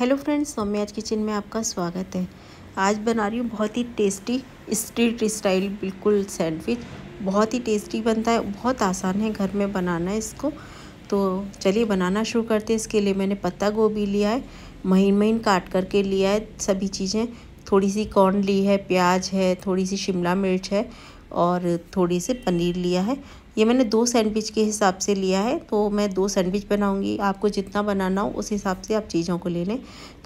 hello friends सौम्याज kitchen में आपका स्वागत है आज बना रही हूँ बहुत ही टेस्टी स्ट्रीट स्टाइल बिल्कुल सैंडविच बहुत ही टेस्टी बनता है बहुत आसान है घर में बनाना है इसको तो चलिए बनाना शुरू करते हैं इसके लिए मैंने पत्ता गोभी लिया है महीन महीन काट करके लिया है सभी चीज़ें थोड़ी सी कॉर्न ली है प्याज है थोड़ी सी शिमला मिर्च है और थोड़ी सी पनीर लिया है ये मैंने दो सैंडविच के हिसाब से लिया है तो मैं दो सैंडविच बनाऊंगी आपको जितना बनाना हो उस हिसाब से आप चीज़ों को ले लें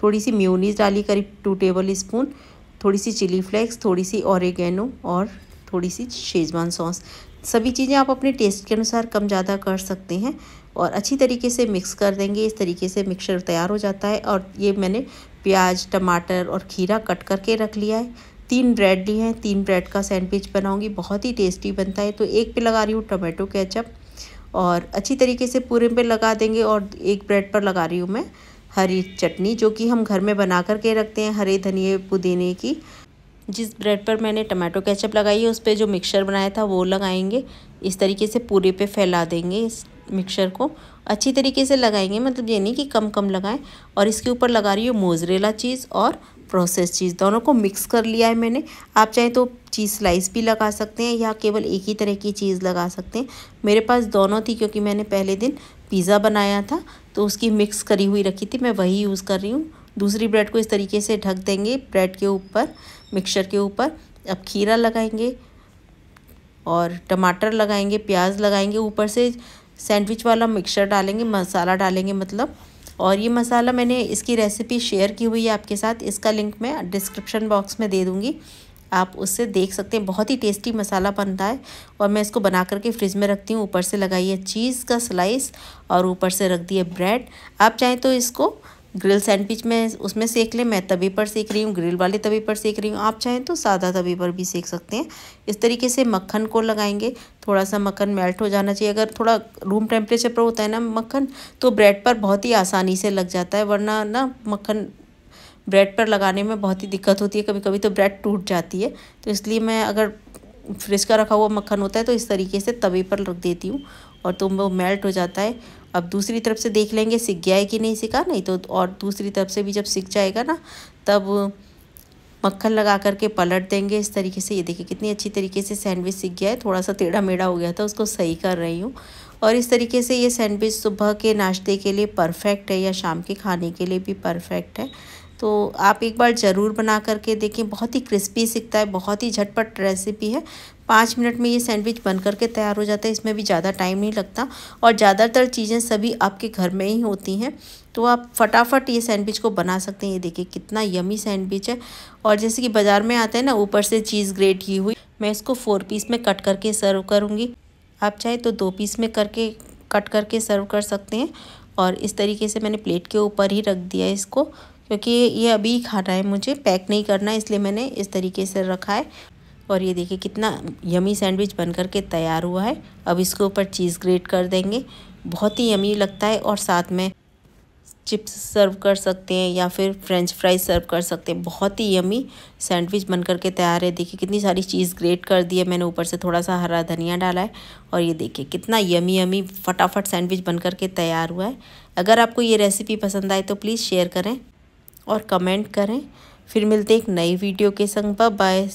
थोड़ी सी म्यूनीस डाली करीब टू टेबल स्पून थोड़ी सी चिली फ्लेक्स थोड़ी सी औरगेनो और थोड़ी सी शेजवान सॉस सभी चीज़ें आप अपने टेस्ट के अनुसार कम ज़्यादा कर सकते हैं और अच्छी तरीके से मिक्स कर देंगे इस तरीके से मिक्सर तैयार हो जाता है और ये मैंने प्याज टमाटर और खीरा कट करके रख लिया है तीन ब्रेड लिए हैं तीन ब्रेड का सैंडविच बनाऊंगी बहुत ही टेस्टी बनता है तो एक पे लगा रही हूँ टमाटो केचप और अच्छी तरीके से पूरे पे लगा देंगे और एक ब्रेड पर लगा रही हूँ मैं हरी चटनी जो कि हम घर में बना कर के रखते हैं हरे धनिए पुदीने की जिस ब्रेड पर मैंने टमाटो केचप लगाई है उस पर जो मिक्सचर बनाया था वो लगाएंगे इस तरीके से पूरे पे फैला देंगे इस मिक्सचर को अच्छी तरीके से लगाएंगे मतलब ये नहीं कि कम कम लगाएं और इसके ऊपर लगा रही हूँ मोजरेला चीज़ और प्रोसेस चीज़ दोनों को मिक्स कर लिया है मैंने आप चाहे तो चीज़ स्लाइस भी लगा सकते हैं या केवल एक ही तरह की चीज़ लगा सकते हैं मेरे पास दोनों थी क्योंकि मैंने पहले दिन पिज़्ज़ा बनाया था तो उसकी मिक्स करी हुई रखी थी मैं वही यूज़ कर रही हूँ दूसरी ब्रेड को इस तरीके से ढक देंगे ब्रेड के ऊपर मिक्सचर के ऊपर अब खीरा लगाएंगे और टमाटर लगाएंगे प्याज लगाएंगे ऊपर से सैंडविच वाला मिक्सचर डालेंगे मसाला डालेंगे मतलब और ये मसाला मैंने इसकी रेसिपी शेयर की हुई है आपके साथ इसका लिंक मैं डिस्क्रिप्शन बॉक्स में दे दूँगी आप उससे देख सकते हैं बहुत ही टेस्टी मसाला बनता है और मैं इसको बना करके फ्रिज में रखती हूँ ऊपर से लगाई है चीज़ का स्लाइस और ऊपर से रख दिए ब्रेड आप चाहें तो इसको ग्रिल सैंडविच में उसमें सेक लें मैं तभी पर सेक रही हूँ ग्रिल वाले तवी पर सेक रही हूँ आप चाहें तो सादा तवी पर भी सेक सकते हैं इस तरीके से मक्खन को लगाएंगे थोड़ा सा मक्खन मेल्ट हो जाना चाहिए अगर थोड़ा रूम टेम्परेचर पर होता है ना मक्खन तो ब्रेड पर बहुत ही आसानी से लग जाता है वरना ना मक्खन ब्रेड पर लगाने में बहुत ही दिक्कत होती है कभी कभी तो ब्रेड टूट जाती है तो इसलिए मैं अगर फ्रिज का रखा हुआ मक्खन होता है तो इस तरीके से तवे पर रख देती हूँ और तो वो मेल्ट हो जाता है अब दूसरी तरफ से देख लेंगे सिक गया है कि नहीं सिका नहीं तो और दूसरी तरफ से भी जब सिक जाएगा ना तब मक्खन लगा करके पलट देंगे इस तरीके से ये देखिए कितनी अच्छी तरीके से सैंडविच सीख गया है थोड़ा सा टेढ़ा मेढ़ा हो गया था उसको सही कर रही हूँ और इस तरीके से ये सैंडविच सुबह के नाश्ते के लिए परफेक्ट है या शाम के खाने के लिए भी परफेक्ट है तो आप एक बार ज़रूर बना करके देखें बहुत ही क्रिस्पी सिकता है बहुत ही झटपट रेसिपी है पाँच मिनट में ये सैंडविच बन करके तैयार हो जाता है इसमें भी ज़्यादा टाइम नहीं लगता और ज़्यादातर चीज़ें सभी आपके घर में ही होती हैं तो आप फटाफट ये सैंडविच को बना सकते हैं ये देखिए कितना यमी सैंडविच है और जैसे कि बाज़ार में आता है ना ऊपर से चीज़ ग्रेट की हुई मैं इसको फोर पीस में कट करके सर्व करूँगी आप चाहे तो दो पीस में करके कट करके सर्व कर सकते हैं और इस तरीके से मैंने प्लेट के ऊपर ही रख दिया इसको क्योंकि ये अभी खाना है मुझे पैक नहीं करना है इसलिए मैंने इस तरीके से रखा है और ये देखिए कितना यमी सैंडविच बन कर के तैयार हुआ है अब इसके ऊपर चीज़ ग्रेट कर देंगे बहुत ही यमी लगता है और साथ में चिप्स सर्व कर सकते हैं या फिर फ्रेंच फ्राइज सर्व कर सकते हैं बहुत ही यमी सैंडविच बन करके तैयार है देखिए कितनी सारी चीज़ ग्रेट कर दी है मैंने ऊपर से थोड़ा सा हरा धनिया डाला है और ये देखिए कितना यमी यमी फटाफट सैंडविच बन करके तैयार हुआ है अगर आपको ये रेसिपी पसंद आए तो प्लीज़ शेयर करें और कमेंट करें फिर मिलते एक नई वीडियो के संग बाय